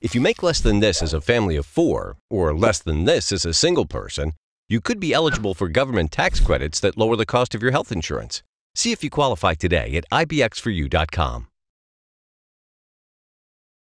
If you make less than this as a family of four, or less than this as a single person, you could be eligible for government tax credits that lower the cost of your health insurance. See if you qualify today at ibxforyou.com.